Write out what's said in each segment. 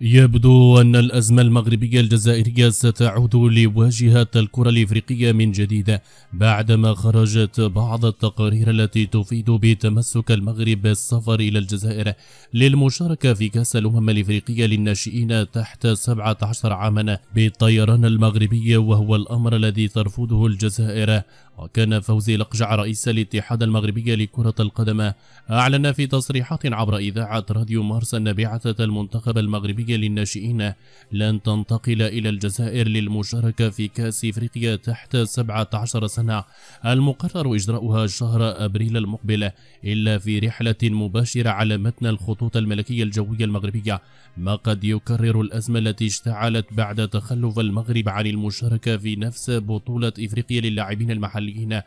يبدو أن الأزمة المغربية الجزائرية ستعود لواجهة الكرة الإفريقية من جديد بعدما خرجت بعض التقارير التي تفيد بتمسك المغرب بالسفر إلى الجزائر للمشاركة في كأس الأمم الإفريقية للناشئين تحت 17 عاما بالطيران المغربي وهو الأمر الذي ترفضه الجزائر وكان فوزي لقجع رئيس الاتحاد المغربي لكرة القدم أعلن في تصريحات عبر إذاعة راديو مارس أن بعثة المنتخب المغربي الأفريقية للناشئين لن تنتقل إلى الجزائر للمشاركة في كأس إفريقيا تحت 17 سنة المقرر إجراؤها شهر أبريل المقبل إلا في رحلة مباشرة على متن الخطوط الملكية الجوية المغربية ما قد يكرر الأزمة التي اشتعلت بعد تخلف المغرب عن المشاركة في نفس بطولة إفريقيا للاعبين المحليين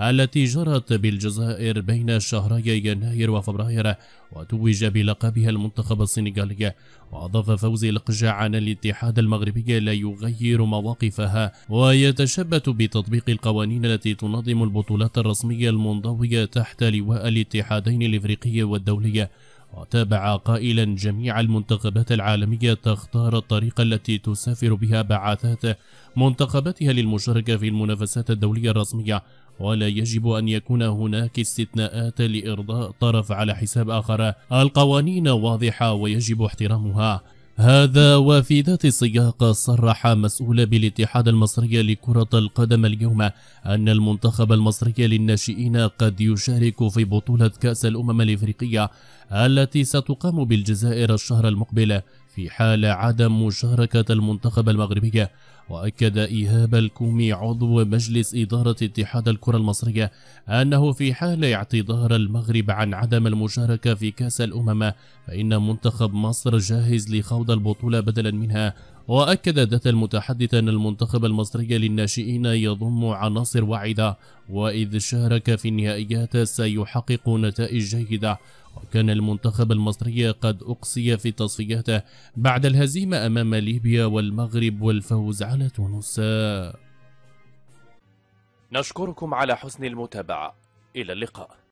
التي جرت بالجزائر بين شهري يناير وفبراير وتوج بلقبها المنتخب السنغالي وأضاف وصف فوزي القجع أن الاتحاد المغربي لا يغير مواقفها ويتشبت بتطبيق القوانين التي تنظم البطولات الرسمية المنضوية تحت لواء الاتحادين الإفريقي والدولي وتابع قائلا جميع المنتخبات العالمية تختار الطريقة التي تسافر بها بعثات منتخباتها للمشاركة في المنافسات الدولية الرسمية ولا يجب أن يكون هناك استثناءات لإرضاء طرف على حساب آخر القوانين واضحة ويجب احترامها هذا وفي ذات السياق صرح مسؤول بالاتحاد المصري لكرة القدم اليوم أن المنتخب المصري للناشئين قد يشارك في بطولة كأس الأمم الإفريقية التي ستقام بالجزائر الشهر المقبل في حال عدم مشاركة المنتخب المغربي وأكد إيهاب الكومي عضو مجلس إدارة اتحاد الكرة المصرية أنه في حال اعتذار المغرب عن عدم المشاركة في كأس الأمم فإن منتخب مصر جاهز لخوض البطولة بدلا منها وأكد ذات المتحدث أن المنتخب المصري للناشئين يضم عناصر واعدة وإذ شارك في النهائيات سيحقق نتائج جيدة وكان المنتخب المصري قد أقصي في تصفياته بعد الهزيمة أمام ليبيا والمغرب والفوز على تونس نشكركم على حسن المتابعة إلى اللقاء